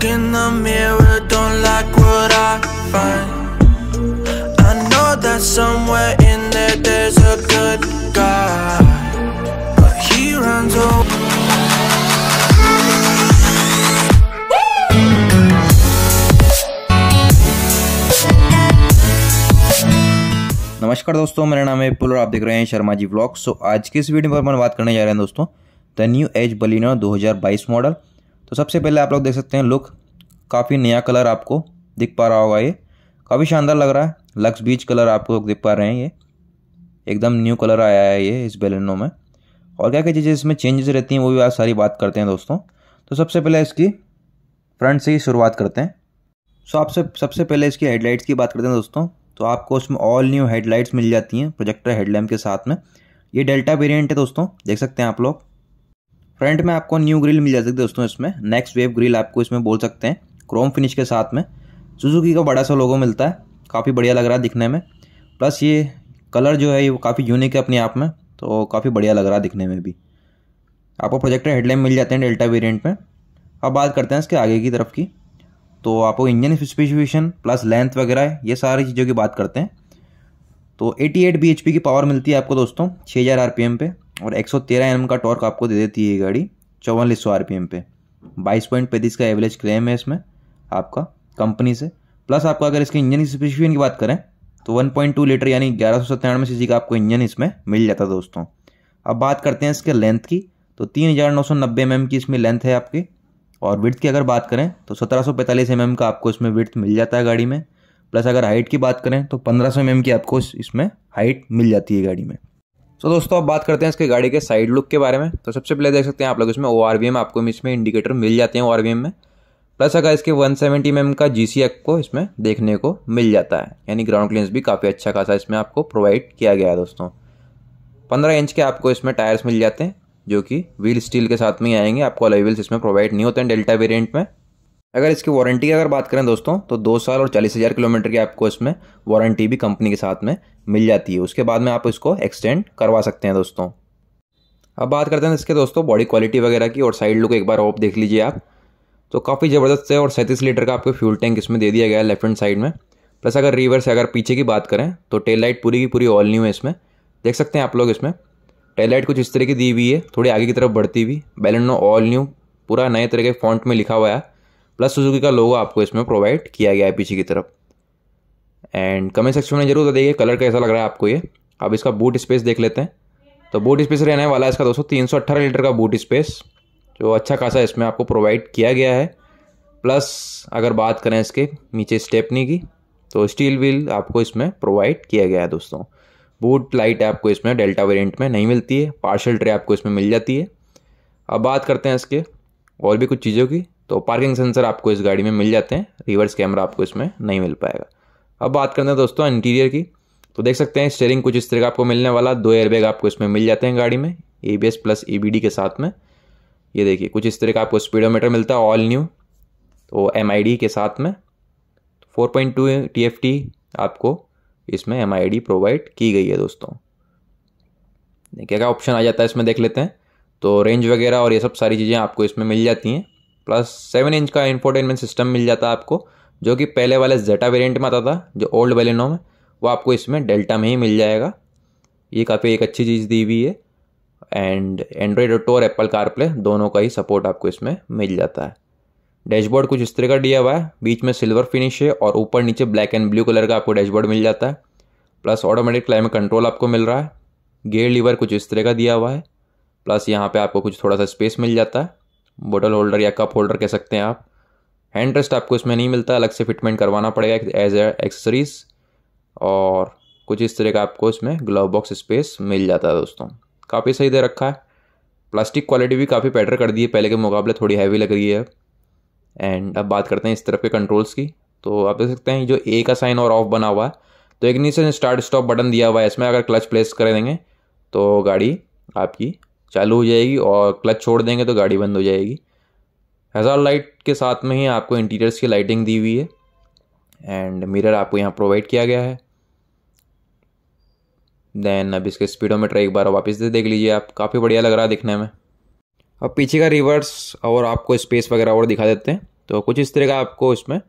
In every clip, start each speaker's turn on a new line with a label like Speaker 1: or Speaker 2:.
Speaker 1: look in the mirror, don't like what I find I know that somewhere in there there's a good guy But he runs away नमस्कार दोस्तों मेरा नाम है पुल और आप देख रहे हैं शर्मा जी ब्लॉग सो आज के इस वीडियो पर मैं बात करने जा रहे हैं दोस्तों the new age Baleno 2022 model तो सबसे पहले आप लोग देख सकते हैं लुक काफ़ी नया कलर आपको दिख पा रहा होगा ये काफ़ी शानदार लग रहा है लक्स बीच कलर आपको लोग दिख पा रहे हैं ये एकदम न्यू कलर आया है ये इस बेलेनो में और क्या क्या चीज़ें इसमें चेंजेस रहती हैं वो भी आज सारी बात करते हैं दोस्तों तो सबसे पहले इसकी फ्रंट से ही शुरुआत करते हैं सो आपसे सबसे पहले इसकी हेडलाइट्स की बात करते हैं दोस्तों तो आपको उसमें ऑल न्यू हेडलाइट्स मिल जाती हैं प्रोजेक्टर हेडलैम्प के साथ में ये डेल्टा वेरियंट है दोस्तों देख सकते हैं आप लोग फ्रंट में आपको न्यू ग्रिल मिल जा सकती है दोस्तों इसमें नेक्स्ट वेव ग्रिल आपको इसमें बोल सकते हैं क्रोम फिनिश के साथ में सुजुकी का बड़ा सा लोगो मिलता है काफ़ी बढ़िया लग रहा है दिखने में प्लस ये कलर जो है ये काफ़ी यूनिक है अपने आप में तो काफ़ी बढ़िया लग रहा है दिखने में भी आपको प्रोजेक्टर हेडलाइट मिल जाते हैं डेल्टा वेरियंट में अब बात करते हैं इसके आगे की तरफ की तो आपको इंजन स्पेसिफिकेशन प्लस लेंथ वगैरह ये सारी चीज़ों की बात करते हैं तो 88 एट की पावर मिलती है आपको दोस्तों 6000 rpm पे और 113 सौ का टॉर्क आपको दे देती है ये गाड़ी चौवालीस सौ आर पे बाईस पॉइंट पैंतीस का एवरेज क्लेम है इसमें आपका कंपनी से प्लस आपको अगर इसके इंजन की स्पेसिफिकेशन की बात करें तो 1.2 लीटर यानी ग्यारह सौ सत्तानवे सी का आपको इंजन इसमें मिल जाता है दोस्तों अब बात करते हैं इसके लेंथ की तो तीन हज़ार नौ सौ नब्बे एम की इसमें लेंथ है आपकी और विर्थ की अगर बात करें तो सत्रह सौ पैंतालीस एम का आपको इसमें विर्थ मिल जाता है गाड़ी में प्लस अगर हाइट की बात करें तो पंद्रह सौ एम की आपको इसमें हाइट मिल जाती है गाड़ी में सो so, दोस्तों अब बात करते हैं इसके गाड़ी के साइड लुक के बारे में तो सबसे पहले देख सकते हैं आप लोग इसमें ओ आपको इसमें इंडिकेटर मिल जाते हैं ओ में प्लस अगर इसके 170 सेवेंटी mm का जी सी को इसमें देखने को मिल जाता है यानी ग्राउंड क्लियरेंस भी काफ़ी अच्छा खासा इसमें आपको प्रोवाइड किया गया है दोस्तों पंद्रह इंच के आपको इसमें टायर्स मिल जाते हैं जो कि व्हील स्टील के साथ में ही आएंगे आपको अलॉय व्हील्स इसमें प्रोवाइड नहीं होते हैं डेल्टा वेरियंट में अगर इसकी वारंटी की अगर बात करें दोस्तों तो दो साल और चालीस हज़ार किलोमीटर की आपको इसमें वारंटी भी कंपनी के साथ में मिल जाती है उसके बाद में आप इसको एक्सटेंड करवा सकते हैं दोस्तों अब बात करते हैं इसके दोस्तों बॉडी क्वालिटी वगैरह की और साइड लुक एक बार ऑफ देख लीजिए आप तो काफ़ी ज़बरदस्त है और सैंतीस लीटर का आपको फ्यूल टैंक इसमें दे दिया गया है लेफ्ट हैंड साइड में प्लस अगर रिवर्स अगर पीछे की बात करें तो टेल लाइट पूरी की पूरी ऑल न्यू है इसमें देख सकते हैं आप लोग इसमें टेल लाइट कुछ इस तरह की दी हुई है थोड़ी आगे की तरफ बढ़ती हुई बैलन ऑल न्यू पूरा नए तरह के फॉन्ट में लिखा हुआ है प्लस सुजुकी का लोगो आपको इसमें प्रोवाइड किया गया है पीछे की तरफ एंड कमेंट सेक्शन में जरूर बताइए कलर कैसा लग रहा है आपको ये अब इसका बूट स्पेस देख लेते हैं तो बूट स्पेस रहने वाला है इसका दोस्तों तीन लीटर का बूट स्पेस जो अच्छा खासा इसमें आपको प्रोवाइड किया गया है प्लस अगर बात करें इसके नीचे स्टेपनी की तो स्टील व्हील आपको इसमें प्रोवाइड किया गया है दोस्तों बूट लाइट आपको इसमें डेल्टा वेरिएंट में नहीं मिलती है पार्शल ट्रे आपको इसमें मिल जाती है अब बात करते हैं इसके और भी कुछ चीज़ों की तो पार्किंग सेंसर आपको इस गाड़ी में मिल जाते हैं रिवर्स कैमरा आपको इसमें नहीं मिल पाएगा अब बात करते हैं दोस्तों इंटीरियर की तो देख सकते हैं स्टेयरिंग कुछ इस तरह का आपको मिलने वाला दो एयरबैग आपको इसमें मिल जाते हैं गाड़ी में ए प्लस ई के साथ में ये देखिए कुछ इस तरह का आपको स्पीडोमीटर मिलता है ऑल न्यू तो एम के साथ में 4.2 पॉइंट आपको इसमें एम प्रोवाइड की गई है दोस्तों देखिए क्या ऑप्शन आ जाता है इसमें देख लेते हैं तो रेंज वगैरह और ये सब सारी चीज़ें आपको इसमें मिल जाती हैं प्लस सेवन इंच का इंफोटेनमेंट सिस्टम मिल जाता है आपको जो कि पहले वाले जेटा वेरिएंट में आता था जो ओल्ड बेलिनो में वो आपको इसमें डेल्टा में ही मिल जाएगा ये काफ़ी एक अच्छी चीज़ दी हुई है एंड एंड्रॉयड ऑटो और एप्पल कारप्ले दोनों का ही सपोर्ट आपको इसमें मिल जाता है डैशबोर्ड कुछ इस तरह का दिया हुआ है बीच में सिल्वर फिनिश है और ऊपर नीचे ब्लैक एंड ब्लू कलर का आपको डैशबोर्ड मिल जाता है प्लस ऑटोमेटिक क्लाइमेट कंट्रोल आपको मिल रहा है गेयर लीवर कुछ इस तरह का दिया हुआ है प्लस यहाँ पे आपको कुछ थोड़ा सा स्पेस मिल जाता है बोटल होल्डर या कप होल्डर कह सकते हैं आप हैंड रेस्ट आपको इसमें नहीं मिलता अलग से फिटमेंट करवाना पड़ेगा एज एक्सेसरीज और कुछ इस तरह का आपको इसमें ग्लव बॉक्स स्पेस मिल जाता है दोस्तों काफ़ी सही दे रखा है प्लास्टिक क्वालिटी भी काफ़ी बेटर कर दी है पहले के मुकाबले थोड़ी हैवी लग रही है एंड अब बात करते हैं इस तरफ के कंट्रोल्स की तो आप देख सकते हैं जो ए का साइन और ऑफ बना हुआ है तो इग्निशन स्टार्ट स्टॉप बटन दिया हुआ है इसमें अगर क्लच प्लेस कर देंगे तो गाड़ी आपकी चालू हो जाएगी और क्लच छोड़ देंगे तो गाड़ी बंद हो जाएगी हज़ार लाइट के साथ में ही आपको इंटीरियर्स की लाइटिंग दी हुई है एंड मिरर आपको यहाँ प्रोवाइड किया गया है देन अब इसके स्पीडोमीटर एक बार वापस से देख लीजिए आप काफ़ी बढ़िया लग रहा है दिखने में अब पीछे का रिवर्स और आपको स्पेस वगैरह और दिखा देते हैं तो कुछ इस तरह का आपको इसमें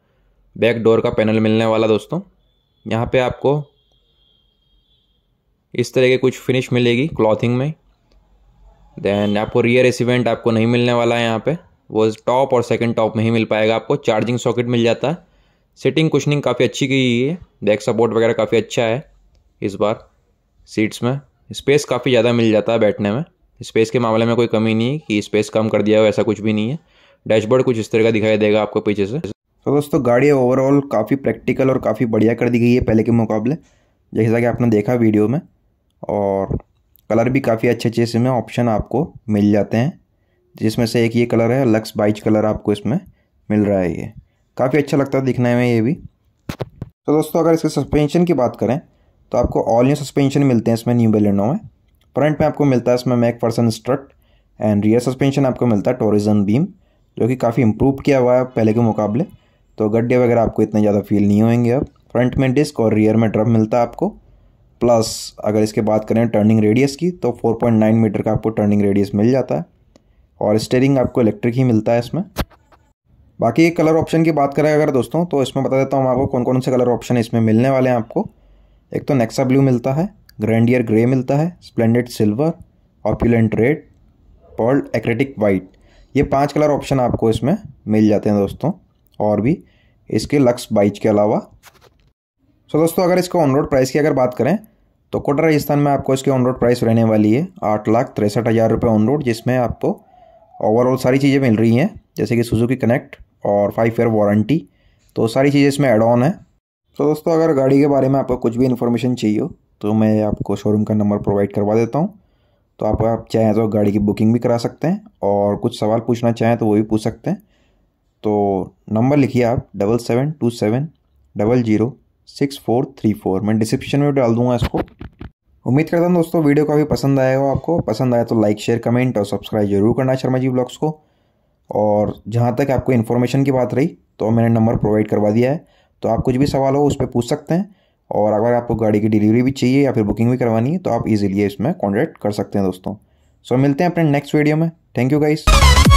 Speaker 1: बैक डोर का पैनल मिलने वाला दोस्तों यहाँ पे आपको इस तरह की कुछ फिनिश मिलेगी क्लॉथिंग में देन आपको रियर एसिवेंट आपको नहीं मिलने वाला है यहाँ पे वो टॉप और सेकंड टॉप में ही मिल पाएगा आपको चार्जिंग सॉकेट मिल जाता है सिटिंग कुशनिंग काफ़ी अच्छी की है बैक सपोर्ट वगैरह काफ़ी अच्छा है इस बार सीट्स में स्पेस काफ़ी ज़्यादा मिल जाता है बैठने में स्पेस के मामले में कोई कमी नहीं है कि स्पेस कम कर दिया हो ऐसा कुछ भी नहीं है डैशबोर्ड कुछ इस तरह का दिखाई देगा आपको पीछे से तो
Speaker 2: दोस्तों गाड़ी ओवरऑल काफ़ी प्रैक्टिकल और काफ़ी बढ़िया कर दी गई है पहले के मुकाबले जैसा कि आपने देखा वीडियो में और कलर भी काफ़ी अच्छे अच्छे इसमें ऑप्शन आपको मिल जाते हैं जिसमें से एक ये कलर है लक्स बाइच कलर आपको इसमें मिल रहा है ये काफ़ी अच्छा लगता है दिखने में ये भी तो दोस्तों अगर इसके सस्पेंशन की बात करें तो आपको ऑल न्यू सस्पेंशन मिलते हैं इसमें न्यू बेलेंडो में फ्रंट में आपको मिलता है इसमें MacPherson strut and rear suspension आपको मिलता है टोरिजन बीम जो कि काफ़ी इंप्रूव किया हुआ है पहले के मुकाबले तो गड्ढे वगैरह आपको इतने ज़्यादा फील नहीं होंगे अब फ्रंट में डिस्क और रियर में ड्रम मिलता है आपको प्लस अगर इसके बात करें टर्निंग रेडियस की तो 4.9 मीटर का आपको टर्निंग रेडियस मिल जाता है और स्टेयरिंग आपको इलेक्ट्रिक ही मिलता है इसमें बाकी कलर ऑप्शन की बात करें अगर दोस्तों तो इसमें बता देता हूँ आपको कौन कौन से कलर ऑप्शन इसमें मिलने वाले हैं आपको एक तो नेक्सा ब्लू मिलता है ग्रैंडियर ग्रे मिलता है splendid silver opulent red pearl arctic white ये पांच कलर ऑप्शन आपको इसमें मिल जाते हैं दोस्तों और भी इसके लक्स बाइच के अलावा सो so, दोस्तों अगर इसको ऑन रोड प्राइस की अगर बात करें तो कोटा राजस्थान में आपको इसकी ऑन रोड प्राइस रहने वाली है आठ लाख तिरसठ हज़ार रुपये ऑन रोड जिसमें आपको ओवरऑल सारी चीज़ें मिल रही हैं जैसे कि सुजुकी कनेक्ट और फाइव ईयर वारंटी तो सारी चीज़ें इसमें एड ऑन है तो दोस्तों अगर गाड़ी के बारे में आपको कुछ भी इन्फॉर्मेशन चाहिए हो तो मैं आपको शोरूम का नंबर प्रोवाइड करवा देता हूँ तो आप, आप चाहें तो गाड़ी की बुकिंग भी करा सकते हैं और कुछ सवाल पूछना चाहें तो वो भी पूछ सकते हैं तो नंबर लिखिए आप double seven two seven double zero six four three four मैं डिस्क्रिप्शन में डाल दूंगा इसको उम्मीद करता हूँ दोस्तों वीडियो काफ़ी पसंद आया हो आपको पसंद आया तो लाइक शेयर कमेंट और सब्सक्राइब जरूर करना शर्मा जी ब्लॉग्स को और जहाँ तक आपको इन्फॉर्मेशन की बात रही तो मैंने नंबर प्रोवाइड करवा दिया है तो आप कुछ भी सवाल हो उस पर पूछ सकते हैं और अगर आपको गाड़ी की डिलीवरी भी चाहिए या फिर बुकिंग भी करवानी है तो आप इजीली इसमें कॉन्टैक्ट कर सकते हैं दोस्तों सो so, मिलते हैं अपने नेक्स्ट वीडियो में थैंक यू गाइस